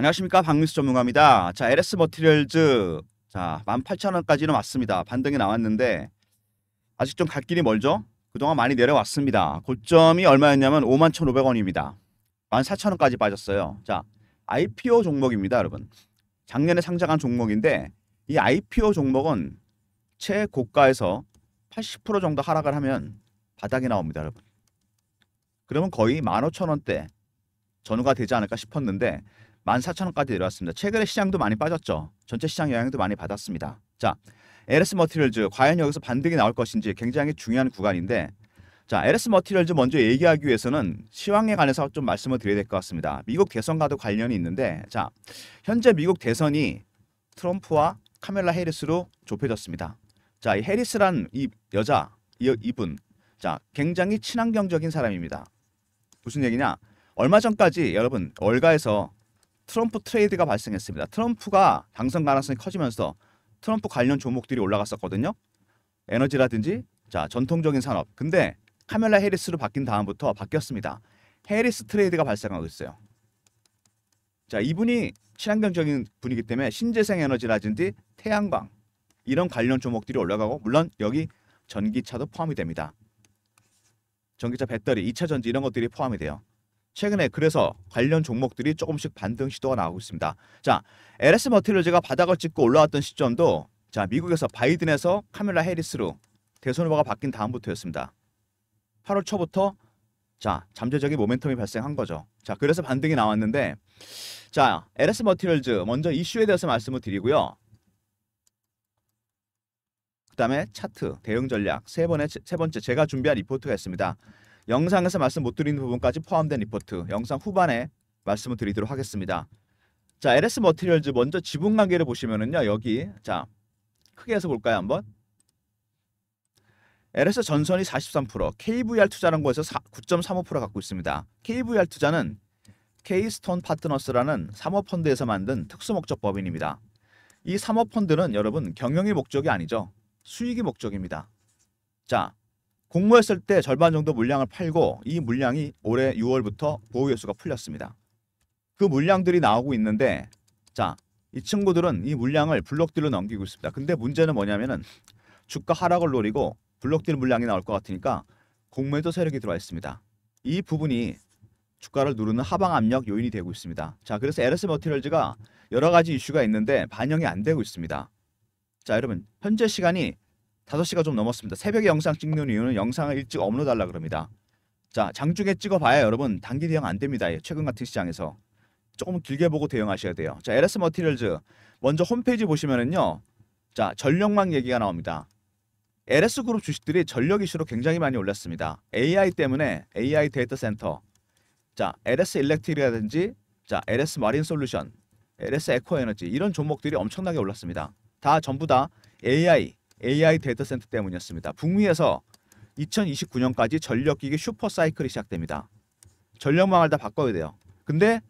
안녕하십니까 박미수 전문가입니다. 자 LS 머티리얼즈 자 18,000원까지는 왔습니다. 반등이 나왔는데 아직 좀 갈 길이 멀죠? 그동안 많이 내려왔습니다. 고점이 얼마였냐면 51,500원입니다. 14,000원까지 빠졌어요. 자 IPO 종목입니다 여러분. 작년에 상장한 종목인데 이 IPO 종목은 최고가에서 80% 정도 하락을 하면 바닥이 나옵니다 여러분. 그러면 거의 15,000원대 전후가 되지 않을까 싶었는데 14,000원까지 내려왔습니다. 최근에 시장도 많이 빠졌죠. 전체 시장 영향도 많이 받았습니다. 자, LS 머티리얼즈 과연 여기서 반등이 나올 것인지 굉장히 중요한 구간인데 자, LS 머티리얼즈 먼저 얘기하기 위해서는 시황에 관해서 좀 말씀을 드려야 될 것 같습니다. 미국 대선과도 관련이 있는데 자, 현재 미국 대선이 트럼프와 카멜라 해리스로 좁혀졌습니다. 자, 이 해리스란 이 여자 이, 이분 자, 굉장히 친환경적인 사람입니다. 무슨 얘기냐? 얼마 전까지 여러분 월가에서 트럼프 트레이드가 발생했습니다. 트럼프가 당선 가능성이 커지면서 트럼프 관련 종목들이 올라갔었거든요. 에너지라든지 자 전통적인 산업. 근데 카멜라 해리스로 바뀐 다음부터 바뀌었습니다. 해리스 트레이드가 발생하고 있어요. 자 이분이 친환경적인 분이기 때문에 신재생 에너지라든지 태양광 이런 관련 종목들이 올라가고 물론 여기 전기차도 포함이 됩니다. 전기차 배터리, 2차 전지 이런 것들이 포함이 돼요. 최근에 그래서 관련 종목들이 조금씩 반등 시도가 나오고 있습니다. 자, LS 머티리얼즈가 바닥을 찍고 올라왔던 시점도 자 미국에서 바이든에서 카밀라 해리스로 대선 후보가 바뀐 다음부터였습니다. 8월 초부터 자 잠재적인 모멘텀이 발생한 거죠. 자 그래서 반등이 나왔는데 자 LS 머티리얼즈 먼저 이슈에 대해서 말씀을 드리고요. 그 다음에 차트, 대응 전략 세 번의 세 번째 제가 준비한 리포트가 있습니다. 영상에서 말씀 못 드리는 부분까지 포함된 리포트 영상 후반에 말씀을 드리도록 하겠습니다. 자, LS 머티리얼즈 먼저 지분 관계를 보시면은요. 여기 자, 크게 해서 볼까요, 한번? LS 전선이 43%, KVR 투자라는 곳에서 9.35% 갖고 있습니다. KVR 투자는 케이스톤 파트너스라는 사모펀드에서 만든 특수목적 법인입니다. 이 사모펀드는 여러분 경영의 목적이 아니죠. 수익이 목적입니다. 자, 공모했을 때 절반 정도 물량을 팔고 이 물량이 올해 6월부터 보호예수가 풀렸습니다. 그 물량들이 나오고 있는데 자, 이 친구들은 이 물량을 블록딜로 넘기고 있습니다. 근데 문제는 뭐냐면은 주가 하락을 노리고 블록딜 물량이 나올 것 같으니까 공매도 세력이 들어와 있습니다. 이 부분이 주가를 누르는 하방 압력 요인이 되고 있습니다. 자, 그래서 LS 머티리즈가 여러 가지 이슈가 있는데 반영이 안 되고 있습니다. 자, 여러분 현재 시간이 5시가 좀 넘었습니다. 새벽에 영상 찍는 이유는 영상을 일찍 업로드하려 그럽니다. 자, 장중에 찍어봐야 여러분 단기 대응 안 됩니다. 예, 최근 같은 시장에서. 조금 길게 보고 대응하셔야 돼요. 자, LS 머티리얼즈 먼저 홈페이지 보시면은요. 자, 전력망 얘기가 나옵니다. LS 그룹 주식들이 전력 이슈로 굉장히 많이 올랐습니다. AI 때문에 AI 데이터 센터. 자, LS 일렉트리라든지 자, LS 마린 솔루션, LS 에코 에너지 이런 종목들이 엄청나게 올랐습니다. 다 전부 다 AI AI 데이터 센터 때문이었습니다. 북미에서 2029년까지 전력기기 슈퍼 사이클이 시작됩니다. 전력망을 다 바꿔야 돼요. 근데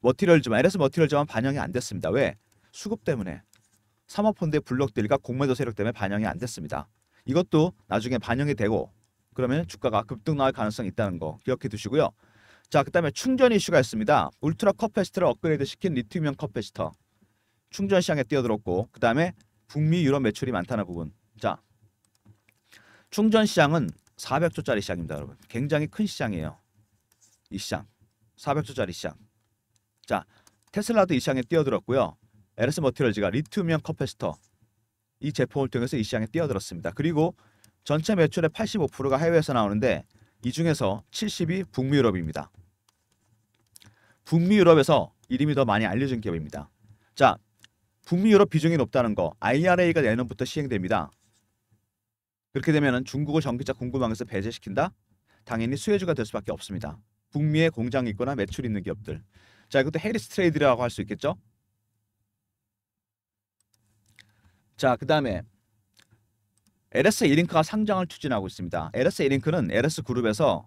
머티럴얼즈만 LS 머티럴얼즈만 반영이 안 됐습니다. 왜? 수급 때문에 사모펀드의 블록들과 공매도 세력 때문에 반영이 안 됐습니다. 이것도 나중에 반영이 되고 그러면 주가가 급등 나올 가능성이 있다는 거 기억해 두시고요. 자, 그다음에 충전 이슈가 있습니다. 울트라 커패시터를 업그레이드 시킨 리튬형 커패시터. 충전 시장에 뛰어들었고 그다음에 북미 유럽 매출이 많다는 부분. 자, 충전 시장은 400조짜리 시장입니다, 여러분. 굉장히 큰 시장이에요. 이 시장. 400조짜리 시장. 자, 테슬라도 이 시장에 뛰어들었고요. 에르 s 머티럴즈가 리튬이온 커패스터 이 제품을 통해서 이 시장에 뛰어들었습니다. 그리고 전체 매출의 85%가 해외에서 나오는데 이 중에서 70이 북미 유럽입니다. 북미 유럽에서 이름이 더 많이 알려진 기업입니다. 자, 북미 유럽 비중이 높다는 거 IRA가 내년부터 시행됩니다. 그렇게 되면 중국을 전기차 공급망에서 배제시킨다? 당연히 수혜주가 될 수밖에 없습니다. 북미에 공장 있거나 매출 있는 기업들. 자, 이것도 해리스 트레이드라고 할 수 있겠죠? 자, 그 다음에 LS 에링크가 상장을 추진하고 있습니다. LS 에링크는 LS 그룹에서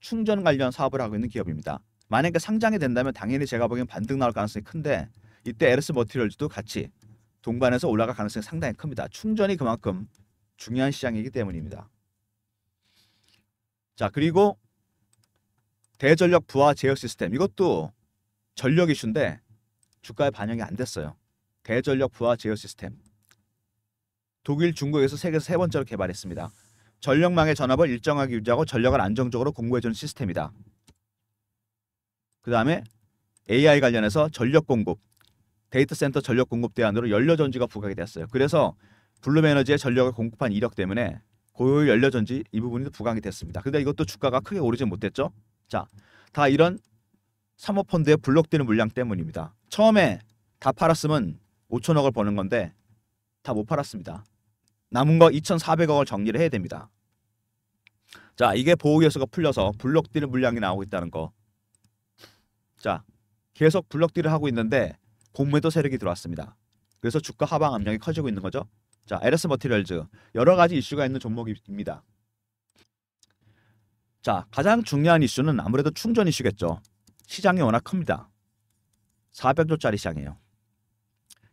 충전 관련 사업을 하고 있는 기업입니다. 만약에 상장이 된다면 당연히 제가 보기엔 반등 나올 가능성이 큰데 이때 에르스 머티리즈도 같이 동반해서 올라갈 가능성이 상당히 큽니다. 충전이 그만큼 중요한 시장이기 때문입니다. 자 그리고 대전력 부하 제어 시스템 이것도 전력 이슈인데 주가에 반영이 안 됐어요. 대전력 부하 제어 시스템 독일 중국에서 세계에서 세 번째로 개발했습니다. 전력망의 전압을 일정하게 유지하고 전력을 안정적으로 공급해주는 시스템이다. 그 다음에 AI 관련해서 전력 공급 데이터 센터 전력 공급 대안으로 연료 전지가 부각이 됐어요. 그래서 블룸 에너지의 전력을 공급한 이력 때문에 고효율 연료 전지 이 부분이 부각이 됐습니다. 근데 이것도 주가가 크게 오르지 못했죠. 자, 다 이런 사모펀드의 블록되는 물량 때문입니다. 처음에 다 팔았으면 5천억을 버는 건데 다 못 팔았습니다. 남은 거 2,400억을 정리를 해야 됩니다. 자, 이게 보호 요소가 풀려서 블록는 물량이 나오고 있다는 거. 자, 계속 블록딜을 하고 있는데 공매도 세력이 들어왔습니다. 그래서 주가 하방 압력이 커지고 있는 거죠. 자, LS 머티리얼즈 여러 가지 이슈가 있는 종목입니다. 자, 가장 중요한 이슈는 아무래도 충전 이슈겠죠. 시장이 워낙 큽니다. 400조짜리 시장이에요.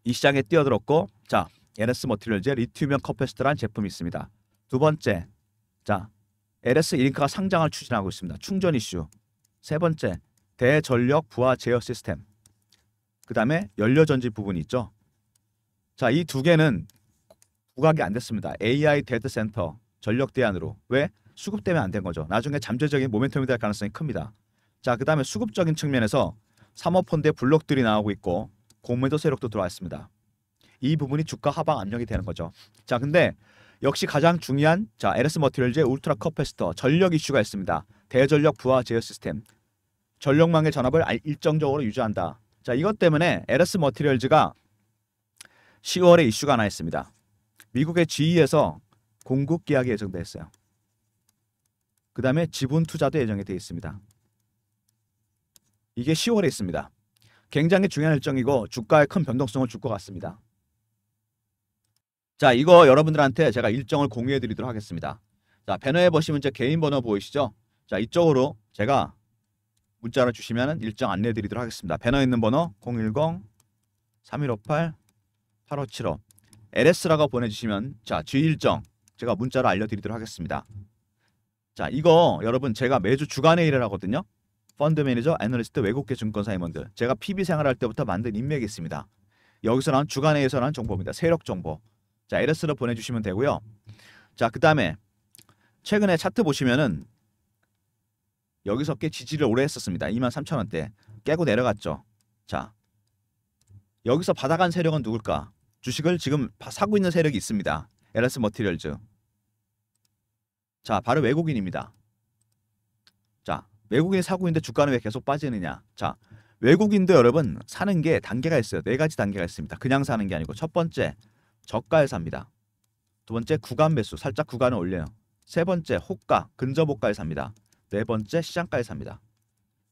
이 시장에 뛰어들었고, 자, LS 머티리얼즈의 리튬형 커패스트라는 제품이 있습니다. 두 번째, 자, LS 일가가 상장을 추진하고 있습니다. 충전 이슈. 세 번째, 대전력 부하 제어 시스템. 그 다음에 연료전지 부분이 있죠. 자, 이 두 개는 부각이 안 됐습니다. AI 데이터센터 전력 대안으로. 왜? 수급 되면안 된 거죠. 나중에 잠재적인 모멘텀이 될 가능성이 큽니다. 자, 그 다음에 수급적인 측면에서 사모펀드의 블록들이 나오고 있고 공매도 세력도 들어왔습니다. 이 부분이 주가 하방 압력이 되는 거죠. 자, 근데 역시 가장 중요한 자 LS 머티리얼즈의 울트라 커패스터 전력 이슈가 있습니다. 대전력 부하 제어 시스템, 전력망의 전압을 일정적으로 유지한다. 자, 이것 때문에 에러스 머티리얼즈가 10월에 이슈가 하나 있습니다. 미국의 GE에서 공급 계약이 예정돼 있어요. 그 다음에 지분 투자도 예정이 되어 있습니다. 이게 10월에 있습니다. 굉장히 중요한 일정이고 주가에 큰 변동성을 줄 것 같습니다. 자, 이거 여러분들한테 제가 일정을 공유해 드리도록 하겠습니다. 자, 배너에 보시면 제 개인 번호 보이시죠? 자, 이쪽으로 제가 문자를 주시면 일정 안내 드리도록 하겠습니다. 배너 있는 번호 010-3158-8575 LS라고 보내주시면 자 주일정 제가 문자로 알려드리도록 하겠습니다. 자 이거 여러분 제가 매주 주간에 일을 하거든요. 펀드 매니저, 애널리스트, 외국계 증권사 임원들 제가 PB 생활할 때부터 만든 인맥이 있습니다. 여기서 나온 주간에에서 나온 정보입니다. 세력 정보. 자 LS로 보내주시면 되고요. 자그 다음에 최근에 차트 보시면은 여기서 꽤 지지를 오래 했었습니다. 2 3 0 0 0 원대 깨고 내려갔죠. 자 여기서 받아간 세력은 누굴까? 주식을 지금 사고 있는 세력이 있습니다. 에라스 머티리얼즈 자 바로 외국인입니다. 자 외국인이 사고 있는데 주가는 왜 계속 빠지느냐? 자 외국인도 여러분 사는 게 단계가 있어요. 네 가지 단계가 있습니다. 그냥 사는 게 아니고 첫 번째 저가에 삽니다. 두 번째 구간 매수 살짝 구간을 올려요. 세 번째 호가 근접 호가에 삽니다. 네 번째 시장가에 삽니다.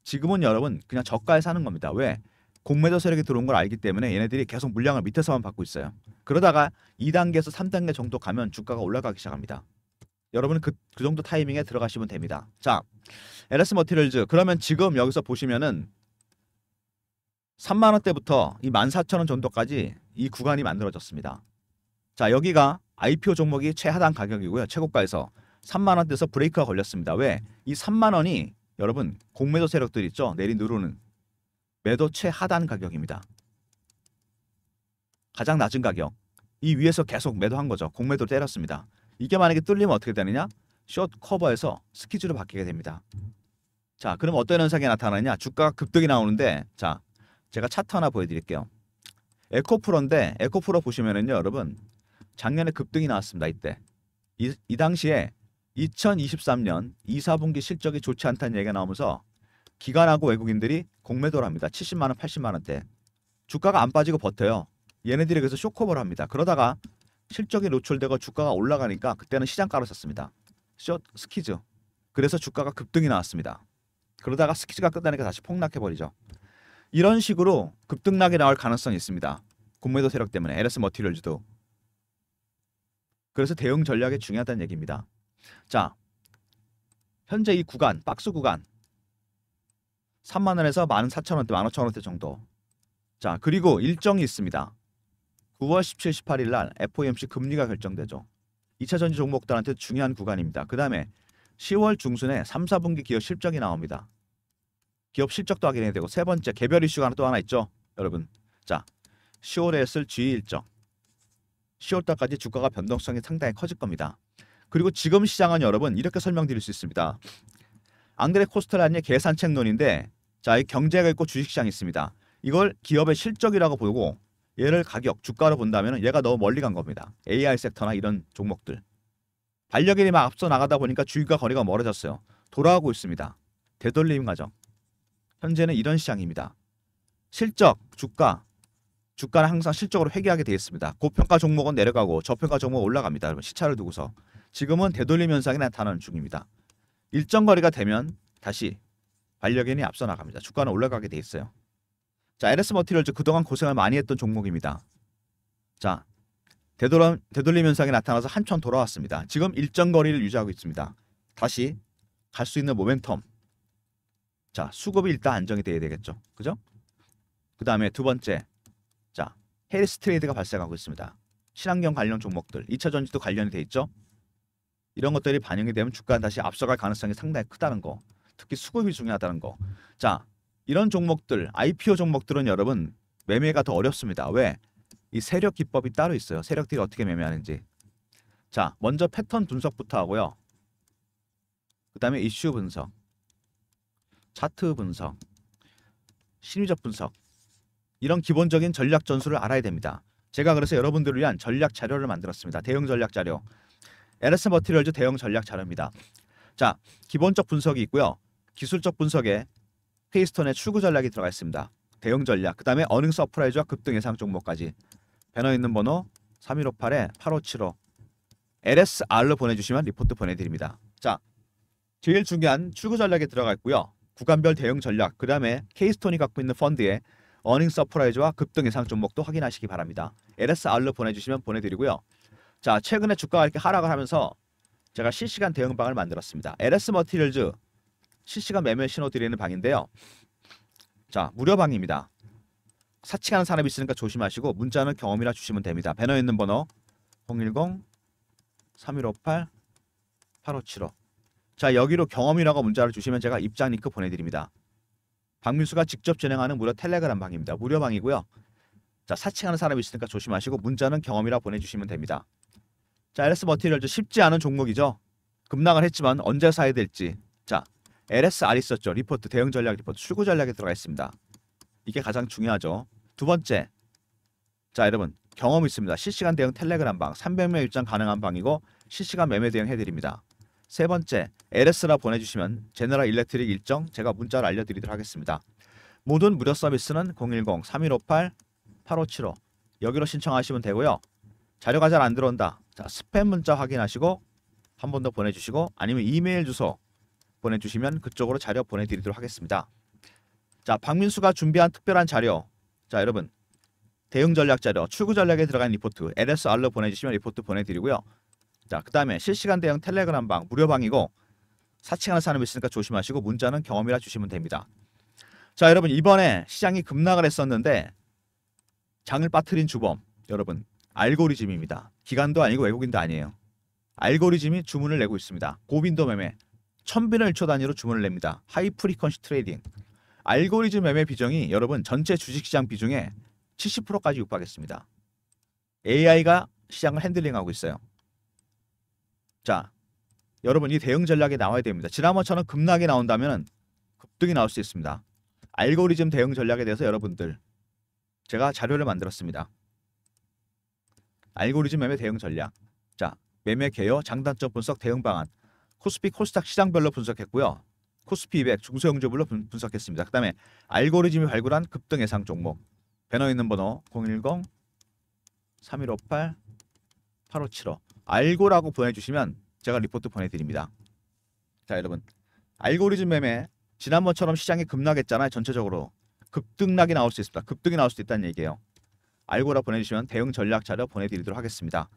지금은 여러분 그냥 저가에 사는 겁니다. 왜? 공매도 세력이 들어온 걸 알기 때문에 얘네들이 계속 물량을 밑에서만 받고 있어요. 그러다가 2단계에서 3단계 정도 가면 주가가 올라가기 시작합니다. 여러분은 그, 그 정도 타이밍에 들어가시면 됩니다. 자, LS 머티리얼즈 그러면 지금 여기서 보시면은 3만 원대부터 이 14,000원 정도까지 이 구간이 만들어졌습니다. 자, 여기가 IPO 종목이 최하단 가격이고요. 최고가에서 3만 원대에서 브레이크가 걸렸습니다. 왜? 이 3만 원이 여러분 공매도 세력들 있죠. 내리 누르는 매도 최하단 가격입니다. 가장 낮은 가격. 이 위에서 계속 매도한 거죠. 공매도를 때렸습니다. 이게 만약에 뚫리면 어떻게 되느냐? 숏 커버에서 스키즈로 바뀌게 됩니다. 자, 그럼 어떤 현상이 나타나느냐? 주가가 급등이 나오는데 자, 제가 차트 하나 보여드릴게요. 에코프로인데 에코프로 보시면은요, 여러분 작년에 급등이 나왔습니다. 이때 이, 이 당시에 2023년 2, 4분기 실적이 좋지 않다는 얘기가 나오면서 기관하고 외국인들이 공매도를 합니다. 70만원, 80만원대. 주가가 안 빠지고 버텨요. 얘네들이 그래서 쇼커버를 합니다. 그러다가 실적이 노출되고 주가가 올라가니까 그때는 시장가로 썼습니다숏 스키즈. 그래서 주가가 급등이 나왔습니다. 그러다가 스키즈가 끝나니까 다시 폭락해버리죠. 이런 식으로 급등락이 나올 가능성이 있습니다. 공매도 세력 때문에 LS 머티리얼즈도. 그래서 대응 전략이 중요하다는 얘기입니다. 자, 현재 이 구간, 박스 구간 3만 원에서 14,000원대, 15,000원대 정도. 자, 그리고 일정이 있습니다. 9월 17, 18일 날 FOMC 금리가 결정되죠. 2차 전지 종목들한테 중요한 구간입니다. 그다음에 10월 중순에 3, 4분기 기업 실적이 나옵니다. 기업 실적도 확인해야 되고 세 번째 개별 이슈가 하나 또 하나 있죠. 여러분. 자, 10월에 쓸 G 일정. 10월달까지 주가가 변동성이 상당히 커질 겁니다. 그리고 지금 시장은 여러분 이렇게 설명드릴 수 있습니다. 안드레코스트라니의 계산책론인데 자, 이 경제가 있고 주식시장이 있습니다. 이걸 기업의 실적이라고 보고 얘를 가격, 주가로 본다면 얘가 너무 멀리 간 겁니다. AI 섹터나 이런 종목들. 반려견이 막 앞서 나가다 보니까 주위가 거리가 멀어졌어요. 돌아가고 있습니다. 되돌림 과정. 현재는 이런 시장입니다. 실적, 주가. 주가는 항상 실적으로 회귀하게 되어 있습니다. 고평가 종목은 내려가고 저평가 종목은 올라갑니다. 여러분 시차를 두고서. 지금은 되돌림 현상이 나타나는 중입니다. 일정 거리가 되면 다시 반려견이 앞서 나갑니다. 주가는 올라가게 돼 있어요. 자, LS 머티리얼즈 그동안 고생을 많이 했던 종목입니다. 자, 되돌림, 되돌림 현상이 나타나서 한참 돌아왔습니다. 지금 일정 거리를 유지하고 있습니다. 다시 갈 수 있는 모멘텀. 자, 수급이 일단 안정이 돼야 되겠죠. 그죠? 그 다음에 두 번째. 자, 헤 헬스 트레이드가 발생하고 있습니다. 친환경 관련 종목들, 2차 전지도 관련이 돼 있죠. 이런 것들이 반영이 되면 주가는 다시 앞서갈 가능성이 상당히 크다는 거. 특히 수급이 중요하다는 거. 자, 이런 종목들, IPO 종목들은 여러분 매매가 더 어렵습니다. 왜? 이 세력 기법이 따로 있어요. 세력들이 어떻게 매매하는지. 자, 먼저 패턴 분석부터 하고요. 그 다음에 이슈 분석, 차트 분석, 심리적 분석 이런 기본적인 전략 전술을 알아야 됩니다. 제가 그래서 여러분들을 위한 전략 자료를 만들었습니다. 대형 전략 자료. LS 머티리얼즈 대형 전략 자료입니다. 자, 기본적 분석이 있고요. 기술적 분석에 케이스톤의 출구 전략이 들어가 있습니다. 대형 전략, 그 다음에 어닝 서프라이즈와 급등 예상 종목까지 배너 있는 번호 3 1 5 8 8575 LSR로 보내주시면 리포트 보내드립니다. 자, 제일 중요한 출구 전략에 들어가 있고요. 구간별 대형 전략, 그 다음에 케이스톤이 갖고 있는 펀드의 어닝 서프라이즈와 급등 예상 종목도 확인하시기 바랍니다. LSR로 보내주시면 보내드리고요. 자, 최근에 주가가 이렇게 하락을 하면서 제가 실시간 대응방을 만들었습니다. LS 머티리얼즈 실시간 매매 신호 드리는 방인데요. 자, 무료 방입니다. 사칭하는 사람이 있으니까 조심하시고 문자는 경험이라 주시면 됩니다. 배너 있는 번호 010 3158 8575. 자, 여기로 경험이라고 문자를 주시면 제가 입장 링크 보내 드립니다. 박민수가 직접 진행하는 무료 텔레그램 방입니다. 무료 방이고요. 자, 사칭하는 사람이 있으니까 조심하시고 문자는 경험이라 보내 주시면 됩니다. 자, LS 머티리얼즈 쉽지 않은 종목이죠. 급락을 했지만 언제 사야 될지. 자, LSR 있었죠. 리포트, 대응 전략 리포트, 출구 전략에 들어가 있습니다. 이게 가장 중요하죠. 두 번째. 자, 여러분. 경험 있습니다. 실시간 대응 텔레그램 방, 300명 입장 가능한 방이고 실시간 매매 대응 해드립니다. 세 번째, LS라 보내주시면 제너라 일렉트릭 일정 제가 문자를 알려드리도록 하겠습니다. 모든 무료 서비스는 010-3158-8575 여기로 신청하시면 되고요. 자료가 잘 안 들어온다. 자, 스팸 문자 확인하시고 한 번 더 보내주시고 아니면 이메일 주소 보내주시면 그쪽으로 자료 보내드리도록 하겠습니다. 자, 박민수가 준비한 특별한 자료. 자, 여러분 대응 전략 자료, 출구 전략에 들어간 리포트 LSR로 보내주시면 리포트 보내드리고요. 자, 그 다음에 실시간 대응 텔레그램 방 무료방이고 사칭하는 사람이 있으니까 조심하시고 문자는 경험이라 주시면 됩니다. 자, 여러분 이번에 시장이 급락을 했었는데 장을 빠뜨린 주범 여러분 알고리즘입니다. 기관도 아니고 외국인도 아니에요. 알고리즘이 주문을 내고 있습니다. 고빈도 매매, 천빈을 1초 단위로 주문을 냅니다. 하이 프리퀀시 트레이딩. 알고리즘 매매 비중이 여러분 전체 주식시장 비중의 70%까지 육박했습니다. AI가 시장을 핸들링하고 있어요. 자, 여러분 이 대응 전략이 나와야 됩니다. 지난번처럼 급락이 나온다면 급등이 나올 수 있습니다. 알고리즘 대응 전략에 대해서 여러분들 제가 자료를 만들었습니다. 알고리즘 매매 대응 전략, 자 매매 개요, 장단점 분석 대응 방안, 코스피 코스닥 시장별로 분석했고요. 코스피 200 중소형조별로 분, 분석했습니다. 그 다음에 알고리즘이 발굴한 급등 예상 종목 배너 있는 번호 010 3158 8575 알고라고 보내주시면 제가 리포트 보내드립니다. 자 여러분 알고리즘 매매 지난번처럼 시장이 급락했잖아요. 전체적으로 급등락이 나올 수 있습니다. 급등이 나올 수도 있다는 얘기예요. 알고라 보내주시면 대응 전략 자료 보내드리도록 하겠습니다.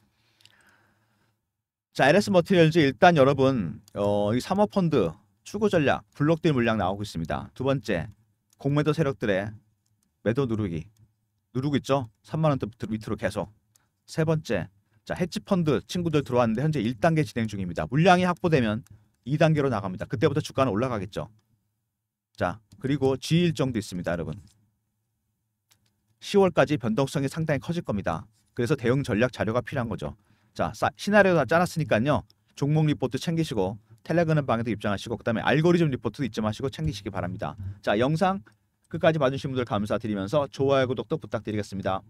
자, LS 머티리얼즈 일단 여러분 어, 이 사모펀드 추구 전략 블록딜 물량 나오고 있습니다. 두 번째 공매도 세력들의 매도 누르기 누르고 있죠. 3만 원대 밑으로 계속. 세 번째 자 헤지펀드 친구들 들어왔는데 현재 1단계 진행 중입니다. 물량이 확보되면 2단계로 나갑니다. 그때부터 주가는 올라가겠죠. 자 그리고 G 일정도 있습니다, 여러분. 10월까지 변동성이 상당히 커질 겁니다. 그래서 대응 전략 자료가 필요한 거죠. 자, 시나리오 다 짜놨으니까요. 종목 리포트 챙기시고 텔레그램 방에도 입장하시고 그다음에 알고리즘 리포트도 잊지 마시고 챙기시기 바랍니다. 자, 영상 끝까지 봐주신 분들 감사드리면서 좋아요 구독도 부탁드리겠습니다.